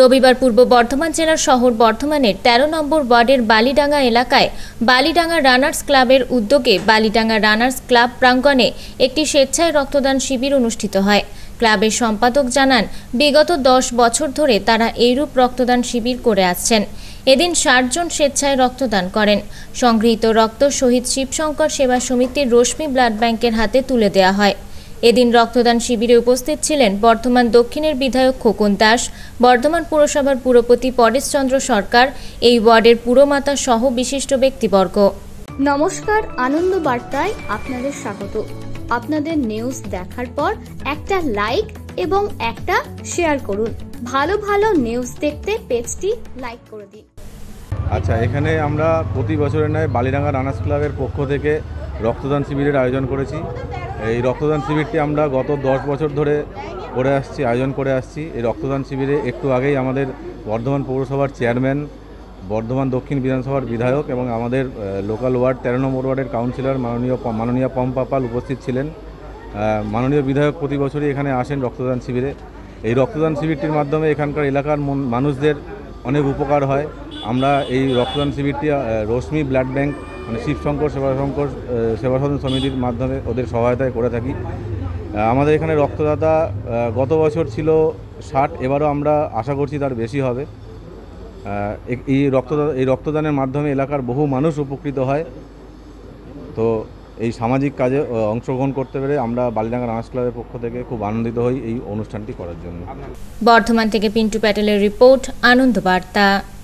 রবিবার পূর্ব বর্ধমান জেলার শহর বর্ধমানের ১৩ নম্বর ওয়ার্ডের বালিডাঙ্গা এলাকায় বালিডাঙ্গা রানার্স ক্লাবের উদ্যোগে বালিডাঙ্গা রানার্স ক্লাব প্রাঙ্গণে একটি স্বেচ্ছায় রক্তদান শিবির অনুষ্ঠিত হয় ক্লাবের সম্পাদক জানান বিগত দশ বছর ধরে তারা এইরূপ রক্তদান শিবির করে আসছেন এদিন ষাটজন স্বেচ্ছায় রক্তদান করেন সংগৃহীত রক্ত শহীদ শিবশঙ্কর সেবা সমিতির রশ্মি ব্লাড ব্যাংকের হাতে তুলে দেওয়া হয় এদিন রক্তদান শিবিরে উপস্থিত ছিলেন বর্ধমান দক্ষিণের বিধায়ক খোকন দাস বর্ধমান পুরসভার পুরপতি পরেশচন্দ্র সরকার এই ওয়ার্ডের পুরমাতা সহ বিশিষ্ট ব্যক্তিবর্গ নমস্কার আনন্দ বার্তায় আপনাদের স্বাগত আপনাদের নিউজ দেখার পর একটা লাইক এবং একটা শেয়ার করুন ভালো ভালো নিউজ দেখতে পেজটি লাইক করে দিন আচ্ছা এখানে আমরা প্রতি বছরের ন্যায় বালিরাঙ্গা রানার্স ক্লাবের পক্ষ থেকে রক্তদান শিবিরের আয়োজন করেছি এই রক্তদান শিবিরটি আমরা গত দশ বছর ধরে করে আসছি আয়োজন করে আসছি এই রক্তদান শিবিরে একটু আগেই আমাদের বর্ধমান পৌরসভার চেয়ারম্যান বর্ধমান দক্ষিণ বিধানসভার বিধায়ক এবং আমাদের লোকাল ওয়ার্ড তেরো নম্বর ওয়ার্ডের কাউন্সিলর মাননীয় মাননীয় পম্পা পাল উপস্থিত ছিলেন মাননীয় বিধায়ক প্রতি বছরই এখানে আসেন রক্তদান শিবিরে এই রক্তদান শিবিরটির মাধ্যমে এখানকার এলাকার মানুষদের অনেক উপকার হয় আমরা এই রক্তদান শিবিরটি রশ্মি ব্লাড ব্যাংক মানে শিবশঙ্কর সেবা সদন সমিতির মাধ্যমে ওদের সহায়তায় করে থাকি আমাদের এখানে রক্তদাতা গত বছর ছিল ষাট এবারও আমরা আশা করছি তার বেশি হবে এই রক্তদান এই রক্তদানের মাধ্যমে এলাকার বহু মানুষ উপকৃত হয় তো এই সামাজিক কাজে অংশগ্রহণ করতে পেরে আমরা বালিডাঙ্গা নাচ ক্লাবের পক্ষ থেকে খুব আনন্দিত হই এই অনুষ্ঠানটি করার জন্য বর্ধমান থেকে পিন্টু প্যাটেলের রিপোর্ট আনন্দ বার্তা